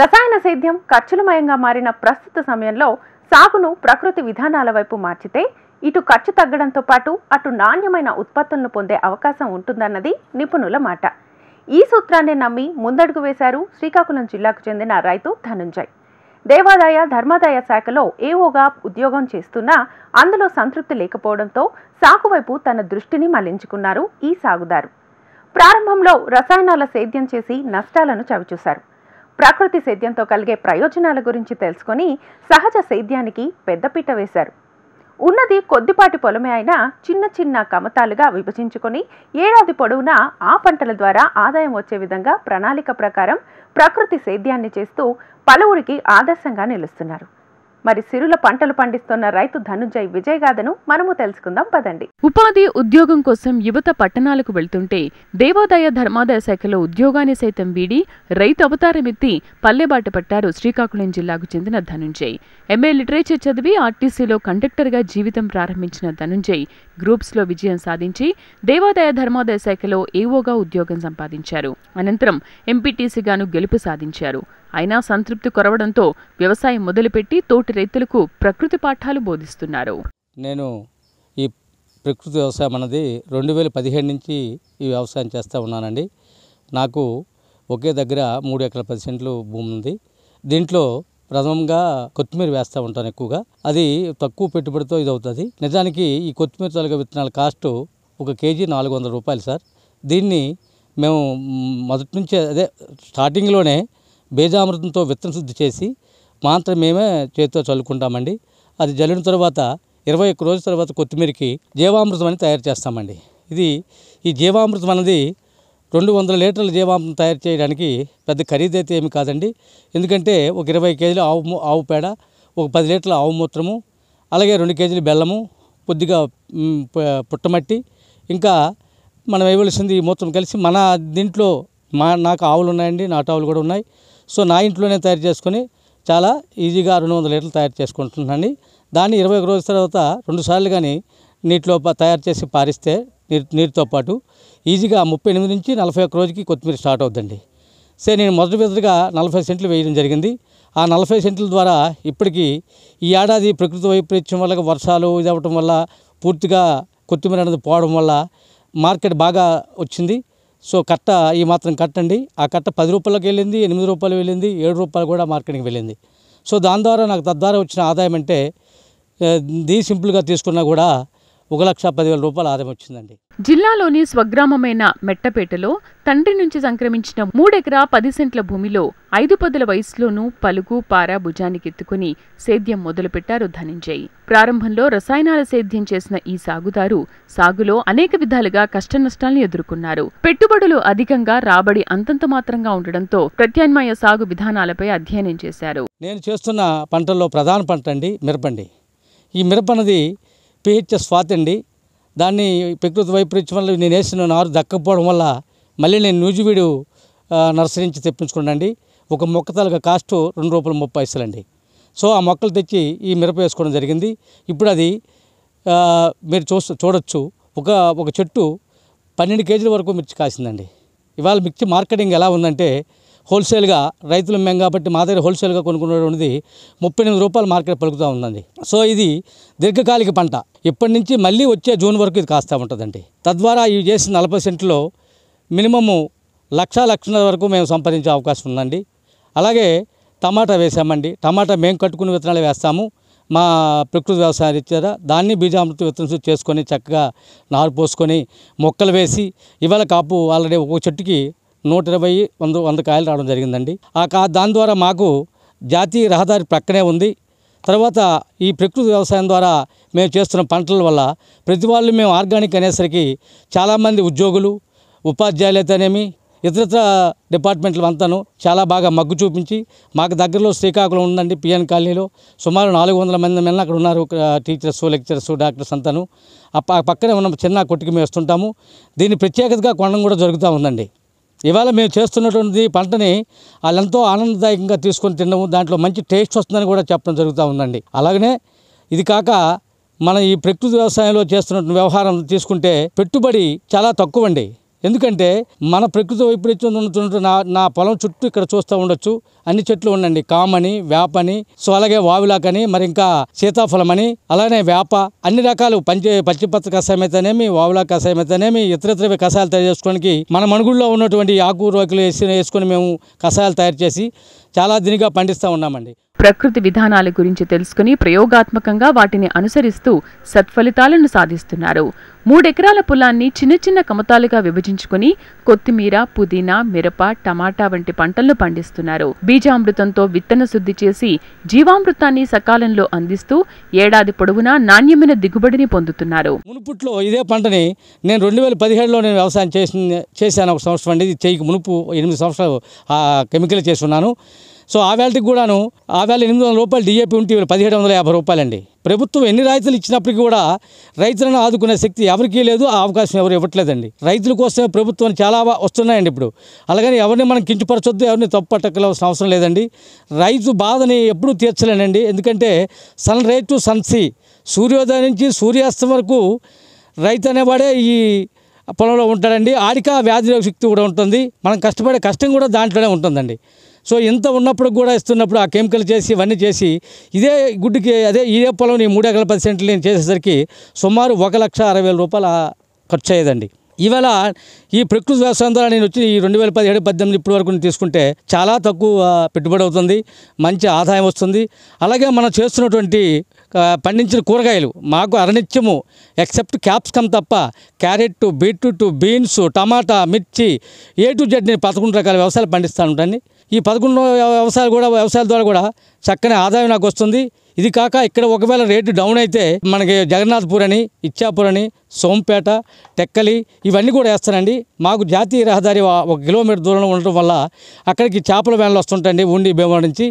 రసాయన సేద్యం ఖర్చులమయంగా మారిన ప్రస్తుత సమయంలో సాగును ప్రకృతి విధానాల వైపు మార్చితే ఇటు ఖర్చు తగ్గడంతో పాటు అటు నాణ్యమైన ఉత్పత్తులను పొందే అవకాశం ఉంటుందన్నది నిపుణుల మాట ఈ సూత్రాన్ని నమ్మి ముందడుగు వేశారు శ్రీకాకుళం జిల్లాకు చెందిన రైతు ధనుంజయ్ దేవాదాయ ధర్మాదాయ శాఖలో ఏవోగా ఉద్యోగం చేస్తున్నా అందులో సంతృప్తి లేకపోవడంతో సాగు వైపు తన దృష్టిని మళ్లించుకున్నారు ఈ సాగుదారు ప్రారంభంలో రసాయనాల సేద్యం చేసి నష్టాలను చవిచూశారు ప్రకృతి సేద్యంతో కలిగే ప్రయోజనాల గురించి తెలుసుకొని సహజ సేద్యానికి పెద్దపీట వేశారు ఉన్నది కొద్దిపాటి పొలమే అయినా చిన్న చిన్న కమతాలుగా విభజించుకొని ఏడాది పొడవునా ఆ పంటల ద్వారా ఆదాయం వచ్చే విధంగా ప్రణాళిక ప్రకారం ప్రకృతి సేద్యాన్ని చేస్తూ పలువురికి ఆదర్శంగా నిలుస్తున్నారు మరి సిరుల పంటలు పండిస్తున్న రైతు ధనుంజయ్ గాథను మనము తెలుసుకుందాం పదండి ఉపాధి ఉద్యోగం కోసం యువత పట్టణాలకు వెళ్తుంటే దేవాదాయ ధర్మాదాయ శాఖలో ఉద్యోగాన్ని సైతం వీడి రైతు అవతారమెత్తి పల్లెబాట పట్టారు శ్రీకాకుళం జిల్లాకు చెందిన ధనుంజయ్ ఎంఏ లిటరేచర్ చదివి ఆర్టీసీలో కండక్టర్గా జీవితం ప్రారంభించిన ధనుంజయ్ గ్రూప్స్లో విజయం సాధించి దేవాదాయ ధర్మోదయ శాఖలో ఏవోగా ఉద్యోగం సంపాదించారు అనంతరం ఎంపీటీసీగాను గెలుపు సాధించారు అయినా సంతృప్తి కొరవడంతో వ్యవసాయం మొదలుపెట్టి తోటి రైతులకు ప్రకృతి పాఠాలు బోధిస్తున్నారు నేను ఈ ప్రకృతి వ్యవసాయం అనేది రెండు వేల పదిహేడు నుంచి ఈ వ్యవసాయం చేస్తూ ఉన్నానండి నాకు ఒకే దగ్గర మూడు ఎకరాల పది సెంట్లు భూమి ఉంది దీంట్లో ప్రథమంగా కొత్తిమీర వేస్తూ ఉంటాను ఎక్కువగా అది తక్కువ పెట్టుబడితో ఇది అవుతుంది నిజానికి ఈ కొత్తిమీర తొలగ విత్తనాల కాస్ట్ ఒక కేజీ నాలుగు వందల రూపాయలు సార్ దీన్ని మేము మొదటి నుంచి అదే స్టార్టింగ్లోనే బీజామృతంతో విత్తన శుద్ధి చేసి మాత్రం మేమే చేతితో చల్లుకుంటామండి అది జల్లిన తర్వాత ఇరవై ఒక్క రోజుల తర్వాత కొత్తిమీరకి జీవామృతం అని తయారు చేస్తామండి ఇది ఈ జీవామృతం అనేది రెండు వందల లీటర్ల జీవామృతం తయారు చేయడానికి పెద్ద ఖరీదైతే ఏమి కాదండి ఎందుకంటే ఒక ఇరవై కేజీలు ఆవు ఆవు పేడ ఒక పది లీటర్ల ఆవు మూత్రము అలాగే రెండు కేజీలు బెల్లము కొద్దిగా పుట్టమట్టి ఇంకా మనం వేయవలసింది ఈ మూత్రం కలిసి మన దీంట్లో మా నాకు ఆవులు ఉన్నాయండి నాటు ఆవులు కూడా ఉన్నాయి సో నా ఇంట్లోనే తయారు చేసుకొని చాలా ఈజీగా రెండు వందల లీటర్లు తయారు చేసుకుంటున్నాను దాన్ని ఇరవై ఒక రోజుల తర్వాత రెండు సార్లు కానీ నీటిలో తయారు చేసి పారిస్తే నీరు నీరుతో పాటు ఈజీగా ముప్పై ఎనిమిది నుంచి నలభై ఒక్క రోజుకి కొత్తిమీర స్టార్ట్ అవుతుందండి సరే నేను మొదటి మొదటిగా నలభై సెంట్లు వేయడం జరిగింది ఆ నలభై సెంట్ల ద్వారా ఇప్పటికీ ఈ ఏడాది ప్రకృతి వైపరీత్యం వల్ల వర్షాలు ఇది అవ్వటం వల్ల పూర్తిగా కొత్తిమీర అనేది పోవడం వల్ల మార్కెట్ బాగా వచ్చింది సో కట్ట ఈ మాత్రం కట్టండి ఆ కట్ట పది రూపాయలకు వెళ్ళింది ఎనిమిది రూపాయలు వెళ్ళింది ఏడు రూపాయలు కూడా మార్కెట్కి వెళ్ళింది సో దాని ద్వారా నాకు తద్వారా వచ్చిన ఆదాయం అంటే దీ సింపుల్గా తీసుకున్నా కూడా ఒక లక్ష పదివేల రూపాయల ఆదాయం వచ్చిందండి జిల్లాలోని స్వగ్రామమైన మెట్టపేటలో తండ్రి నుంచి సంక్రమించిన మూడెకరా పది సెంట్ల భూమిలో ఐదు పదుల వయసులోనూ పలుగు పార భుజానికి ఎత్తుకుని సేద్యం మొదలుపెట్టారు ధనంజయ్ ప్రారంభంలో రసాయనాల సేద్యం చేసిన ఈ సాగుదారు సాగులో అనేక విధాలుగా కష్టనష్టాలను ఎదుర్కొన్నారు పెట్టుబడులు అధికంగా రాబడి అంతంత మాత్రంగా ఉండడంతో ప్రత్యామ్నాయ సాగు విధానాలపై అధ్యయనం చేశారు నేను చేస్తున్న పంటల్లో ప్రధాన పంట అండి మిరపండి ఈ మిరప అనేది పిహెచ్ఎస్ స్వాతి అండి దాన్ని ప్రకృతి వైపరీత్యం వల్ల నేను వేసిన నారు దక్కకపోవడం వల్ల మళ్ళీ నేను నూజివీడు నర్సరీ నుంచి తెప్పించుకున్నాండి ఒక మొక్క తలక కాస్ట్ రెండు రూపాయల ముప్పై పైసలు అండి సో ఆ మొక్కలు తెచ్చి ఈ మిరప వేసుకోవడం జరిగింది ఇప్పుడు అది మీరు చూ చూడొచ్చు ఒక ఒక చెట్టు పన్నెండు కేజీల వరకు మిర్చి కాసిందండి ఇవాళ మిర్చి మార్కెటింగ్ ఎలా ఉందంటే హోల్సేల్గా రైతులు మేము కాబట్టి మా దగ్గర హోల్సేల్గా కొనుక్కునేటువంటిది ముప్పై ఎనిమిది రూపాయలు మార్కెట్ పలుకుతూ ఉందండి సో ఇది దీర్ఘకాలిక పంట ఇప్పటి నుంచి మళ్ళీ వచ్చే జూన్ వరకు ఇది కాస్తూ ఉంటుందండి తద్వారా ఇవి చేసిన నలభై సెంట్లో మినిమము లక్ష లక్షల వరకు మేము సంపాదించే అవకాశం ఉందండి అలాగే టమాటా వేసామండి టమాటా మేము కట్టుకుని విత్తనాలు వేస్తాము మా ప్రకృతి వ్యవసాయం ఇచ్చారా దాన్ని బీజామృత విత్తనం చేసుకొని చక్కగా నారు పోసుకొని మొక్కలు వేసి ఇవాళ కాపు ఆల్రెడీ ఒక్కొక్క చెట్టుకి నూట ఇరవై వంద వంద కాయలు రావడం జరిగిందండి ఆ కా దాని ద్వారా మాకు జాతీయ రహదారి ప్రక్కనే ఉంది తర్వాత ఈ ప్రకృతి వ్యవసాయం ద్వారా మేము చేస్తున్న పంటల వల్ల ప్రతి వాళ్ళు మేము ఆర్గానిక్ అనేసరికి చాలామంది ఉద్యోగులు అయితేనేమి ఇతరత్ర డిపార్ట్మెంట్లు అంతాను చాలా బాగా మగ్గు చూపించి మాకు దగ్గరలో శ్రీకాకుళం ఉందండి పిఎన్ కాలనీలో సుమారు నాలుగు వందల మంది మీద అక్కడ ఉన్నారు టీచర్స్ లెక్చరర్స్ డాక్టర్స్ అంతాను ఆ పక్కనే ఉన్న చిన్న కొట్టుకి మేము వస్తుంటాము దీన్ని ప్రత్యేకతగా కొనడం కూడా జరుగుతూ ఉందండి ఇవాళ మేము చేస్తున్నటువంటి పంటని వాళ్ళు ఎంతో ఆనందదాయకంగా తీసుకొని తినడం దాంట్లో మంచి టేస్ట్ వస్తుందని కూడా చెప్పడం జరుగుతూ ఉందండి అలాగనే ఇది కాక మన ఈ ప్రకృతి వ్యవసాయంలో చేస్తున్న వ్యవహారం తీసుకుంటే పెట్టుబడి చాలా తక్కువ అండి ఎందుకంటే మన ప్రకృతి వైపరీత్యం ఉన్నటువంటి నా నా పొలం చుట్టూ ఇక్కడ చూస్తూ ఉండొచ్చు అన్ని చెట్లు ఉండండి కామని వేపని సో అలాగే వావిలాకని మరి ఇంకా సీతాఫలమని అలానే వేప అన్ని రకాలు పంచి పచ్చిపత్ర కషాయం అయితేనేమి వావిలా కషాయం అయితేనేమి ఇతర ఇతరవి కషాయాలు తయారు చేసుకోవడానికి మన మణుగుల్లో ఉన్నటువంటి ఆకు రోకలు వేసి వేసుకొని మేము కషాయాలు తయారు చేసి చాలా దినిగా పండిస్తూ ఉన్నామండి ప్రకృతి విధానాల గురించి తెలుసుకుని ప్రయోగాత్మకంగా వాటిని అనుసరిస్తూ సత్ఫలితాలను సాధిస్తున్నారు మూడెకరాల పొలాన్ని చిన్న చిన్న కమతాలుగా విభజించుకుని కొత్తిమీర పుదీనా మిరప టమాటా వంటి పంటలను పండిస్తున్నారు బీజామృతంతో విత్తన శుద్ధి చేసి జీవామృతాన్ని సకాలంలో అందిస్తూ ఏడాది పొడవునా నాణ్యమైన దిగుబడిని పొందుతున్నారు మునుపుట్లో ఇదే పంటని నేను రెండు వేల పదిహేడులో నేను వ్యవసాయం చేసి చేశాను ఒక సంవత్సరం అండి ఇది చేయికి మునుపు ఎనిమిది సంవత్సరాలు కెమికల్ చేస్తున్నాను సో ఆ వేళకి కూడాను ఆ వేళ ఎనిమిది వందల రూపాయలు డిఏపీ ఉంటే పదిహేడు వందల యాభై రూపాయలండి ప్రభుత్వం ఎన్ని రాయితీలు ఇచ్చినప్పటికీ కూడా రైతులను ఆదుకునే శక్తి ఎవరికీ లేదు ఆ అవకాశం ఎవరు ఇవ్వట్లేదండి రైతుల కోసమే ప్రభుత్వం చాలా వస్తున్నాయండి ఇప్పుడు అలాగని ఎవరిని మనం కించపరచొద్దు ఎవరిని తప్పట్టకలవలసిన అవసరం లేదండి రైతు బాధని ఎప్పుడూ తీర్చలేనండి ఎందుకంటే సన్ రైట్ టు సన్ సూర్యోదయం నుంచి సూర్యాస్తం వరకు రైతు అనేవాడే ఈ పొలంలో ఉంటాడండి ఆడిక వ్యాధి శక్తి కూడా ఉంటుంది మనం కష్టపడే కష్టం కూడా దాంట్లోనే ఉంటుందండి సో ఇంత ఉన్నప్పుడు కూడా ఇస్తున్నప్పుడు ఆ కెమికల్ చేసి ఇవన్నీ చేసి ఇదే గుడ్డుకి అదే ఇదే పొలం ఈ మూడు ఎకరాల పది సెంట్లు నేను చేసేసరికి సుమారు ఒక లక్ష అరవై వేల రూపాయల ఖర్చు అయ్యేదండి ఇవాళ ఈ ప్రకృతి వ్యవసాయం ద్వారా నేను వచ్చి ఈ రెండు వేల పదిహేడు పద్దెనిమిది ఇప్పటి వరకు తీసుకుంటే చాలా తక్కువ పెట్టుబడి అవుతుంది మంచి ఆదాయం వస్తుంది అలాగే మనం చేస్తున్నటువంటి పండించిన కూరగాయలు మాకు అరణిత్యము ఎక్సెప్ట్ క్యాప్సికమ్ తప్ప క్యారెట్ బీట్రూట్ బీన్స్ టమాటా మిర్చి ఏ టు జెడ్ నేను పదకొండు రకాల వ్యవసాయాలు పండిస్తాను ఉంటాను ఈ పదకొండు వ్యవసాయాలు కూడా వ్యవసాయాల ద్వారా కూడా చక్కని ఆదాయం నాకు వస్తుంది ఇది కాక ఇక్కడ ఒకవేళ రేటు డౌన్ అయితే మనకి జగన్నాథ్పూర్ అని ఇచ్చాపూర్ అని సోంపేట టెక్కలి ఇవన్నీ కూడా వేస్తానండి మాకు జాతీయ రహదారి ఒక కిలోమీటర్ దూరంలో ఉండటం వల్ల అక్కడికి చేపల వ్యాన్లు వస్తుంటాయండి ఉండి భీమవరం నుంచి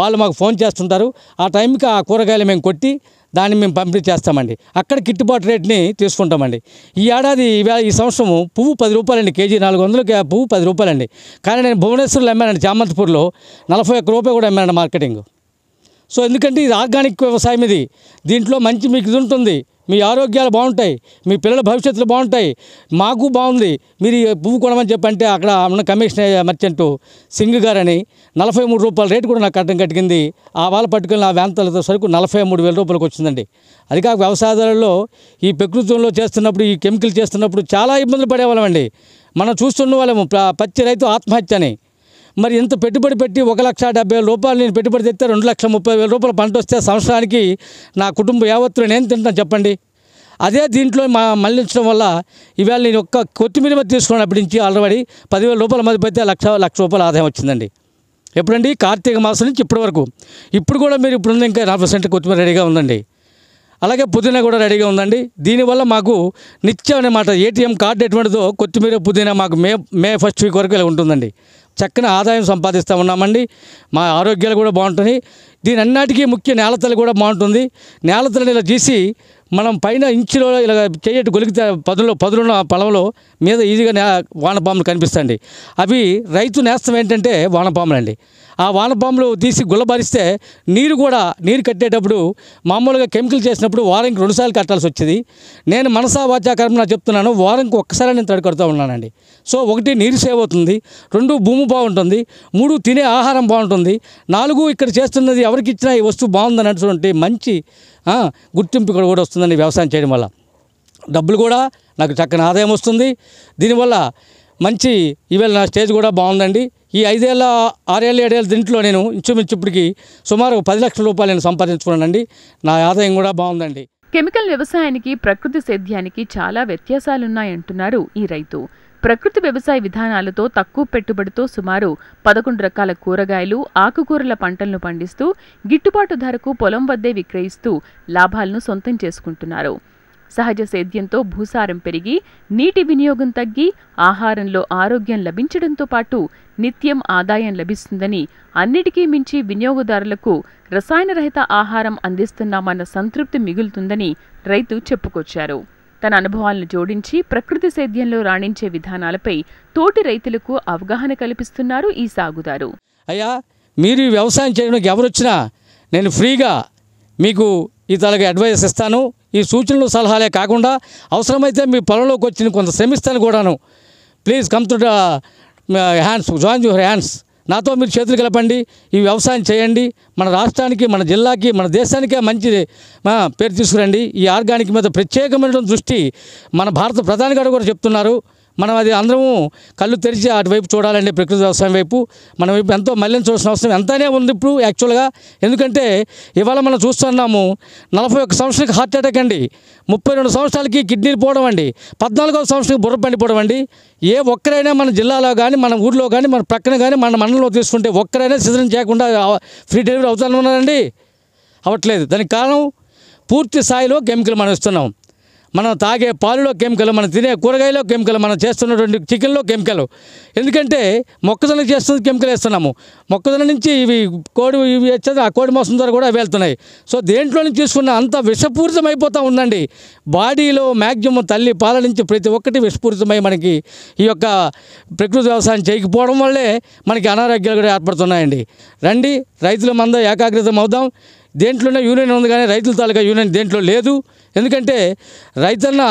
వాళ్ళు మాకు ఫోన్ చేస్తుంటారు ఆ టైంకి ఆ కూరగాయలు మేము కొట్టి దాన్ని మేము పంపిణీ చేస్తామండి అక్కడ గిట్టుబాటు రేట్ని తీసుకుంటామండి ఈ ఏడాది ఈ సంవత్సరము పువ్వు పది రూపాయలండి కేజీ నాలుగు వందలు పువ్వు పది రూపాయలండి కానీ నేను భువనేశ్వర్లో అమ్మానండి చామంతిపూర్లో నలభై ఒక్క రూపాయి కూడా అమ్మానండి మార్కెటింగ్ సో ఎందుకంటే ఇది ఆర్గానిక్ వ్యవసాయం ఇది దీంట్లో మంచి మీకు ఇది ఉంటుంది మీ ఆరోగ్యాలు బాగుంటాయి మీ పిల్లల భవిష్యత్తులు బాగుంటాయి మాకు బాగుంది మీరు పువ్వు కొనమని చెప్పంటే అక్కడ ఉన్న కమిషన్ మర్చెంటు సింగ్ గారని నలభై మూడు రూపాయల రేటు కూడా నాకు కట్టం కట్టింది ఆ వాళ్ళ పట్టుకుని నా వ్యాంతాలతో సరుకు నలభై మూడు వేల రూపాయలకు వచ్చిందండి అది కాక వ్యవసాయదారుల్లో ఈ ప్రకృతిలో చేస్తున్నప్పుడు ఈ కెమికల్ చేస్తున్నప్పుడు చాలా ఇబ్బందులు పడేవాళ్ళమండి మనం చూస్తున్న వాళ్ళము పచ్చి రైతు ఆత్మహత్య అని మరి ఇంత పెట్టుబడి పెట్టి ఒక లక్ష డెబ్బై వేల రూపాయలు నేను పెట్టుబడి తెస్తే రెండు లక్షల ముప్పై వేల రూపాయలు పంట వస్తే సంవత్సరానికి నా కుటుంబం యావత్తు నేను తింటాను చెప్పండి అదే దీంట్లో మా మళ్ళించడం వల్ల ఇవాళ నేను ఒక్క కొత్తిమీర మీద తీసుకున్నప్పటి నుంచి ఆల్రెడీ పదివేల రూపాయల మధ్య పెడితే లక్ష లక్ష రూపాయల ఆదాయం వచ్చిందండి ఎప్పుడండి కార్తీక మాసం నుంచి ఇప్పటి వరకు ఇప్పుడు కూడా మీరు ఇప్పుడు ఇంకా నలభై సెంట్ కొత్తిమీర రెడీగా ఉందండి అలాగే పుదీనా కూడా రెడీగా ఉందండి దీనివల్ల మాకు నిత్యం అనే మాట ఏటీఎం కార్డు ఎటువంటిదో కొత్తిమీర పుదీనా మాకు మే మే ఫస్ట్ వీక్ వరకు ఇలా ఉంటుందండి చక్కని ఆదాయం సంపాదిస్తూ ఉన్నామండి మా ఆరోగ్యాలు కూడా బాగుంటుంది దీని అన్నిటికీ ముఖ్య నేలతలు కూడా బాగుంటుంది నేలతలు ఇలా తీసి మనం పైన ఇంచులో ఇలా చేయట్టు గొలిగితే పదులో పదులున్న పొలంలో మీద ఈజీగా వానపాములు కనిపిస్తాయండి అవి రైతు నేస్తం ఏంటంటే వానపాములండి ఆ వానపాములు తీసి గుల్లబరిస్తే నీరు కూడా నీరు కట్టేటప్పుడు మామూలుగా కెమికల్ చేసినప్పుడు వారానికి రెండుసార్లు కట్టాల్సి వచ్చేది నేను మనసా వాచాకరం నా చెప్తున్నాను వారానికి ఒక్కసారి నేను తడి కడుతూ ఉన్నానండి సో ఒకటి నీరు సేవ్ అవుతుంది రెండు భూమి బాగుంటుంది మూడు తినే ఆహారం బాగుంటుంది నాలుగు ఇక్కడ చేస్తున్నది ఎవరికి ఇచ్చినా ఈ వస్తువు బాగుందని అనేటువంటి మంచి గుర్తింపు కూడా వస్తుందండి వ్యవసాయం చేయడం వల్ల డబ్బులు కూడా నాకు చక్కని ఆదాయం వస్తుంది దీనివల్ల మంచి ఈవేళ నా స్టేజ్ కూడా బాగుందండి ఈ ఐదేళ్ళ ఆరేళ్ళు ఏడేళ్ళ దీంట్లో నేను ఇంచుమించు ఇప్పటికి సుమారు పది లక్షల రూపాయలు నేను సంపాదించుకున్నానండి నా ఆదాయం కూడా బాగుందండి కెమికల్ వ్యవసాయానికి ప్రకృతి సేద్యానికి చాలా వ్యత్యాసాలున్నాయంటున్నారు ఈ రైతు ప్రకృతి వ్యవసాయ విధానాలతో తక్కువ పెట్టుబడితో సుమారు పదకొండు రకాల కూరగాయలు ఆకుకూరల పంటలను పండిస్తూ గిట్టుబాటు ధరకు పొలం వద్దే విక్రయిస్తూ లాభాలను సొంతం చేసుకుంటున్నారు సహజ సేద్యంతో భూసారం పెరిగి నీటి వినియోగం తగ్గి ఆహారంలో ఆరోగ్యం లభించడంతో పాటు నిత్యం ఆదాయం లభిస్తుందని అన్నిటికీ మించి వినియోగదారులకు రసాయనరహిత ఆహారం అందిస్తున్నామన్న సంతృప్తి మిగులుతుందని రైతు చెప్పుకొచ్చారు తన అనుభవాలను జోడించి ప్రకృతి సేద్యంలో రాణించే విధానాలపై తోటి రైతులకు అవగాహన కల్పిస్తున్నారు ఈ సాగుదారు అయ్యా మీరు వ్యవసాయం చేయడానికి ఎవరొచ్చినా నేను ఫ్రీగా మీకు ఇతలకి అడ్వైస్ ఇస్తాను ఈ సూచనలు సలహాలే కాకుండా అవసరమైతే మీ పొలంలోకి వచ్చిన కొంత శ్రమిస్తాను కూడాను please come to hands join your hands నాతో మీరు చేతులు కలపండి ఈ వ్యవసాయం చేయండి మన రాష్ట్రానికి మన జిల్లాకి మన దేశానికే మంచి పేరు తీసుకురండి ఈ ఆర్గానిక్ మీద ప్రత్యేకమైన దృష్టి మన భారత ప్రధాని గారు కూడా చెప్తున్నారు మనం అది అందరము కళ్ళు తెరిచి అటువైపు చూడాలండి ప్రకృతి వ్యవసాయం వైపు మనం వైపు ఎంతో మళ్ళీ చూసిన అవసరం ఎంతనే ఉంది ఇప్పుడు యాక్చువల్గా ఎందుకంటే ఇవాళ మనం చూస్తున్నాము నలభై ఒక్క సంవత్సరానికి హార్ట్ అటాక్ అండి ముప్పై రెండు సంవత్సరాలకి కిడ్నీలు పోవడం అండి పద్నాలుగో సంవత్సరానికి బుర్ర పండిపోవడం అండి ఏ ఒక్కరైనా మన జిల్లాలో కానీ మన ఊర్లో కానీ మన ప్రక్కన కానీ మన మండలంలో తీసుకుంటే ఒక్కరైనా సిద్ధం చేయకుండా ఫ్రీ డెలివరీ అవుతానన్నారండి అవ్వట్లేదు దానికి కారణం పూర్తి స్థాయిలో కెమికల్ మనం ఇస్తున్నాం మనం తాగే పాలులో కెమికల్ మనం తినే కూరగాయలో కెమికల్ మనం చేస్తున్నటువంటి చికెన్లో కెమికల్ ఎందుకంటే మొక్కజొన్న చేస్తుంది కెమికల్ వేస్తున్నాము మొక్కజొన్న నుంచి ఇవి కోడి ఇవి వచ్చేది ఆ కోడి మాంసం ద్వారా కూడా వెళ్తున్నాయి సో దేంట్లో నుంచి తీసుకున్న అంత విషపూరితం అయిపోతూ ఉందండి బాడీలో మ్యాక్సిమం తల్లి పాల నుంచి ప్రతి ఒక్కటి విషపూరితమై మనకి ఈ యొక్క ప్రకృతి వ్యవసాయం చేయకపోవడం వల్లే మనకి అనారోగ్యాలు కూడా ఏర్పడుతున్నాయండి రండి రైతుల మంద ఏకాగ్రతం అవుదాం దేంట్లోనే యూనియన్ ఉంది కానీ రైతుల తాలూకా యూనియన్ దేంట్లో లేదు ఎందుకంటే రైతన్న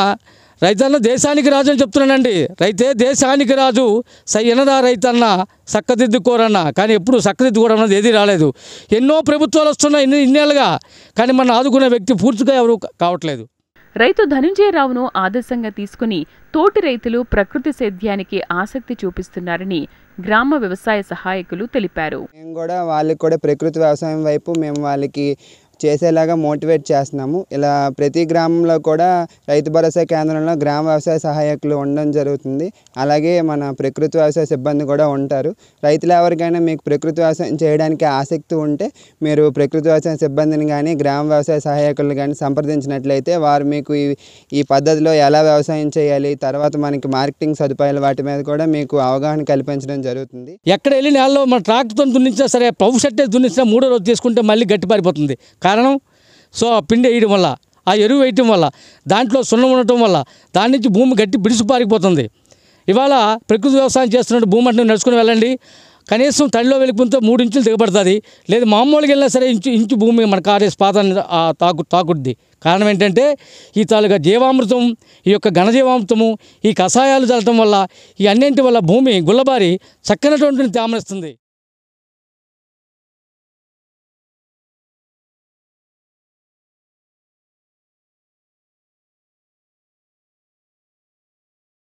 రైతన్న దేశానికి రాజు అని చెప్తున్నానండి రైతే దేశానికి రాజు సయ్యనదా రైతన్న చక్కదిద్దుకోరన్న కానీ ఎప్పుడు చక్కదిద్దుకోవడం ఏది రాలేదు ఎన్నో ప్రభుత్వాలు వస్తున్నాయి ఇన్ని ఇన్నేళ్ళుగా కానీ మన ఆదుకునే వ్యక్తి పూర్తిగా ఎవరు కావట్లేదు రైతు ధనుంజయరావును ఆదర్శంగా తీసుకుని తోటి రైతులు ప్రకృతి సేద్యానికి ఆసక్తి చూపిస్తున్నారని గ్రామ వ్యవసాయ సహాయకులు తెలిపారు మేము కూడా వాళ్ళకి కూడా ప్రకృతి వ్యవసాయం వైపు మేము వాళ్ళకి చేసేలాగా మోటివేట్ చేస్తున్నాము ఇలా ప్రతి గ్రామంలో కూడా రైతు భరోసా కేంద్రంలో గ్రామ వ్యవసాయ సహాయకులు ఉండడం జరుగుతుంది అలాగే మన ప్రకృతి వ్యవసాయ సిబ్బంది కూడా ఉంటారు రైతులు ఎవరికైనా మీకు ప్రకృతి వ్యవసాయం చేయడానికి ఆసక్తి ఉంటే మీరు ప్రకృతి వ్యవసాయ సిబ్బందిని కానీ గ్రామ వ్యవసాయ సహాయకులను కానీ సంప్రదించినట్లయితే వారు మీకు ఈ ఈ పద్ధతిలో ఎలా వ్యవసాయం చేయాలి తర్వాత మనకి మార్కెటింగ్ సదుపాయాలు వాటి మీద కూడా మీకు అవగాహన కల్పించడం జరుగుతుంది ఎక్కడ వెళ్ళి నెలలో మన ట్రాక్టర్తో దున్నించినా సరే పౌ షట్టే దున్నించినా మూడో రోజు తీసుకుంటే మళ్ళీ గట్టిపారిపోతుంది కారణం సో ఆ పిండి వేయడం వల్ల ఆ ఎరువు వేయటం వల్ల దాంట్లో సున్నం ఉండటం వల్ల దాని నుంచి భూమి గట్టి పారిపోతుంది ఇవాళ ప్రకృతి వ్యవసాయం చేస్తున్నట్టు భూమి అంటే నడుచుకుని వెళ్ళండి కనీసం తడిలో వెళ్ళిపోతే మూడు ఇంచులు దిగబడుతుంది లేదు మామూలుగా వెళ్ళినా సరే ఇంచు ఇంచు భూమి మన కారేసి స్పాదాన్ని తాకు తాకుద్ది కారణం ఏంటంటే ఈ తాలూకా జీవామృతం ఈ యొక్క ఘనజీవామృతము ఈ కషాయాలు చల్లటం వల్ల ఈ అన్నింటి వల్ల భూమి గుల్లబారి చక్కనటువంటి తామరిస్తుంది